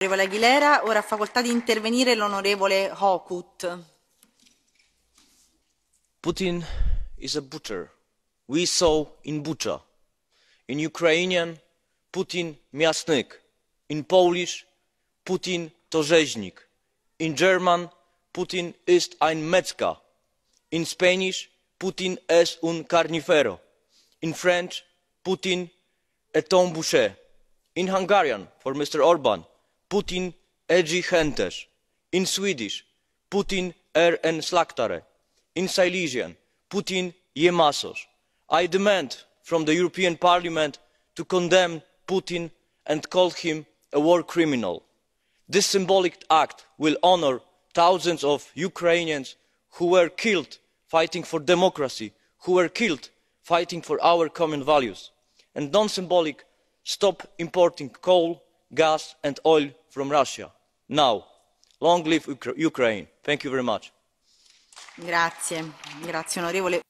Onorevole Aguilera, ora ha facoltà di intervenire l'onorevole Hawkut. Putin is a butcher. We saw in Bucha. In Ukrainian, Putin miasnik. In Polish, Putin to rzeźnik. In German, Putin ist ein Metzger. In Spanish, Putin es un carnifero. In French, Putin est un boucher. In Hungarian, for Mr. Orban, Putin edgy hunters. In Swedish, Putin er en slaktare. In Silesian, Putin Yemasos. I demand from the European Parliament to condemn Putin and call him a war criminal. This symbolic act will honour thousands of Ukrainians who were killed fighting for democracy, who were killed fighting for our common values. And non-symbolic, stop importing coal, gas and oil from Russia. Now, long live Ukraine. Thank you very much. Grazie, grazie onorevole.